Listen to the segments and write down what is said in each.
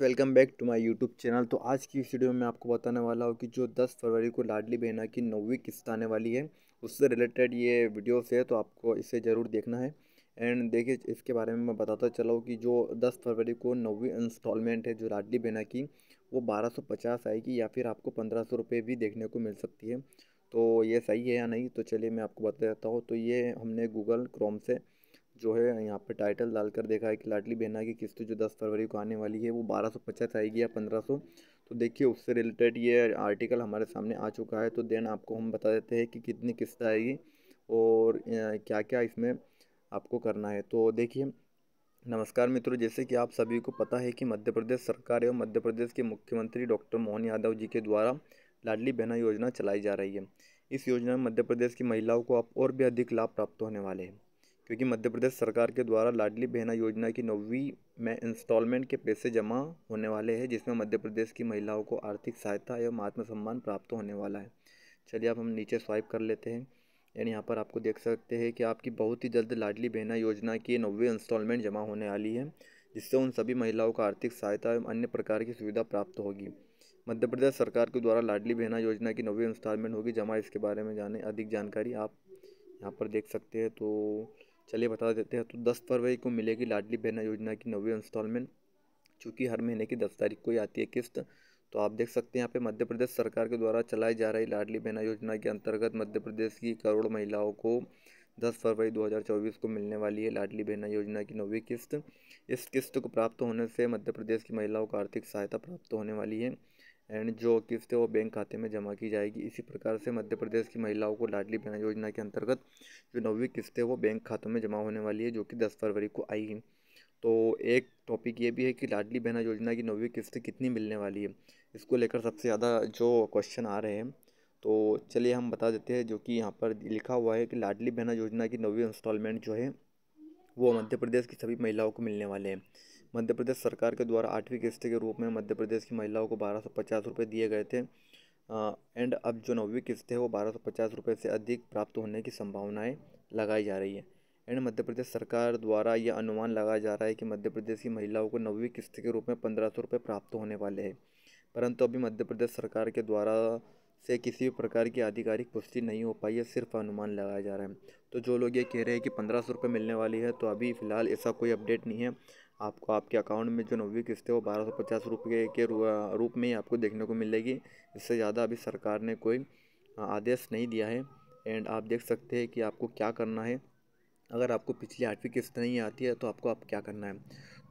welcome back to my YouTube channel तो आज की वीडियो में मैं आपको बताने वाला हूँ कि जो 10 फरवरी को लाडली बहना की नौवीं किस्त आने वाली है उससे रिलेटेड ये वीडियोस है तो आपको इसे ज़रूर देखना है एंड देखिए इसके बारे में मैं बताता चला हूँ कि जो 10 फरवरी को नौवीं इंस्टॉलमेंट है जो लाडली बहना की वो बारह आएगी या फिर आपको पंद्रह भी देखने को मिल सकती है तो ये सही है या नहीं तो चलिए मैं आपको बता देता हूँ तो ये हमने गूगल क्रोम से जो है यहाँ पे टाइटल डालकर देखा है कि लाडली बहना की किस्त जो दस फरवरी को आने वाली है वो बारह सौ पचास आएगी या पंद्रह सौ तो देखिए उससे रिलेटेड ये आर्टिकल हमारे सामने आ चुका है तो देन आपको हम बता देते हैं कि कितनी किस्त आएगी और क्या क्या इसमें आपको करना है तो देखिए नमस्कार मित्रों जैसे कि आप सभी को पता है कि मध्य प्रदेश सरकार एवं मध्य प्रदेश के मुख्यमंत्री डॉक्टर मोहन यादव जी के द्वारा लाडली बहना योजना चलाई जा रही है इस योजना में मध्य प्रदेश की महिलाओं को अब और भी अधिक लाभ प्राप्त होने वाले हैं क्योंकि मध्य प्रदेश सरकार के द्वारा लाडली बहना योजना की नौवीं में इंस्टॉलमेंट के पैसे जमा होने वाले हैं जिसमें मध्य प्रदेश की महिलाओं को आर्थिक सहायता एवं आत्मसम्मान प्राप्त होने वाला है चलिए अब हम नीचे स्वाइप कर लेते हैं यानी यहाँ पर आपको देख सकते हैं कि आपकी बहुत ही जल्द लाडली बहना योजना की नौवीं इंस्टॉलमेंट जमा होने वाली है जिससे उन सभी महिलाओं को आर्थिक सहायता एवं अन्य प्रकार की सुविधा प्राप्त होगी मध्य प्रदेश सरकार के द्वारा लाडली बहना योजना की नौवीं इंस्टॉलमेंट होगी जमा इसके बारे में जाने अधिक जानकारी आप यहाँ पर देख सकते हैं तो चलिए बता देते हैं तो दस फरवरी को मिलेगी लाडली बहना योजना की नवी इंस्टॉलमेंट चूँकि हर महीने की दस तारीख को ही आती है किस्त तो आप देख सकते हैं यहाँ पे मध्य प्रदेश सरकार के द्वारा चलाई जा रही लाडली बहना योजना के अंतर्गत मध्य प्रदेश की करोड़ महिलाओं को 10 फरवरी 2024 को मिलने वाली है लाडली बहना योजना की नौवीं किस्त इस किस्त को प्राप्त होने से मध्य प्रदेश की महिलाओं को आर्थिक सहायता प्राप्त होने वाली है एंड जो किस्त है वो बैंक खाते में जमा की जाएगी इसी प्रकार से मध्य प्रदेश की महिलाओं को लाडली बहना योजना के अंतर्गत जो नौवीं किस्त है वो बैंक खातों में जमा होने वाली है जो कि दस फरवरी को है तो एक टॉपिक ये भी है कि लाडली बहना योजना की नौवीं किस्त कितनी मिलने वाली है इसको लेकर सबसे ज़्यादा जो क्वेश्चन आ रहे हैं तो चलिए हम बता देते हैं जो कि यहाँ पर लिखा हुआ है कि लाडली बहना योजना की नौवीं इंस्टॉलमेंट जो है वो मध्य प्रदेश की सभी महिलाओं को मिलने वाले हैं मध्य प्रदेश सरकार के द्वारा आठवीं किस्त के रूप में मध्य प्रदेश की महिलाओं को बारह सौ पचास रुपये दिए गए थे एंड अब जो नौवीं किस्त है वो बारह सौ पचास रुपये से अधिक प्राप्त होने की संभावनाएँ लगाई जा रही है एंड मध्य प्रदेश सरकार द्वारा यह अनुमान लगाया जा रहा है कि मध्य प्रदेश की महिलाओं को नौवीं किस्त के रूप में पंद्रह सौ रुपये प्राप्त होने वाले हैं परंतु अभी मध्य प्रदेश सरकार के द्वारा से किसी भी प्रकार की आधिकारिक पुष्टि नहीं हो पाई है सिर्फ अनुमान लगाया जा रहा है तो जो लोग ये कह रहे हैं कि पंद्रह सौ रुपये मिलने वाली है तो अभी फ़िलहाल ऐसा कोई अपडेट नहीं है आपको आपके अकाउंट में जो नौवीं किस्त है वो बारह सौ पचास रुपये के रूप में ही आपको देखने को मिलेगी इससे ज़्यादा अभी सरकार ने कोई आदेश नहीं दिया है एंड आप देख सकते हैं कि आपको क्या करना है अगर आपको पिछली आठवीं किस्त नहीं आती है तो आपको आप क्या करना है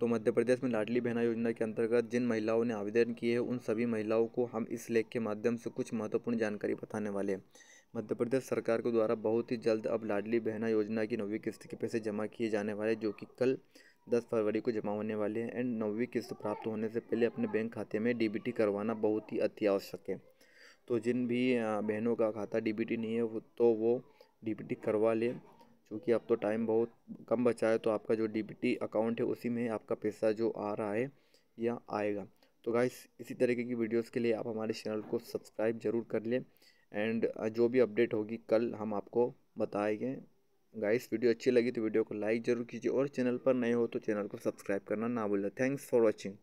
तो मध्य प्रदेश में लाडली बहना योजना के अंतर्गत जिन महिलाओं ने आवेदन किए हैं उन सभी महिलाओं को हम इस लेख के माध्यम से कुछ महत्वपूर्ण जानकारी बताने वाले हैं मध्य प्रदेश सरकार के द्वारा बहुत ही जल्द अब लाडली बहना योजना की नौवीं किस्त के पैसे जमा किए जाने वाले जो कि कल दस फरवरी को जमा होने वाले हैं एंड नौवीं किस्त प्राप्त होने से पहले अपने बैंक खाते में डी करवाना बहुत ही अति आवश्यक है तो जिन भी बहनों का खाता डी नहीं है तो वो डी करवा लें क्योंकि अब तो टाइम बहुत कम बचा है तो आपका जो डी अकाउंट है उसी में आपका पैसा जो आ रहा है या आएगा तो गाइस इसी तरीके की वीडियोस के लिए आप हमारे चैनल को सब्सक्राइब जरूर कर लें एंड जो भी अपडेट होगी कल हम आपको बताएंगे गाइस वीडियो अच्छी लगी तो वीडियो को लाइक ज़रूर कीजिए और चैनल पर नए हो तो चैनल को सब्सक्राइब करना ना भूलें थैंक्स फॉर वॉचिंग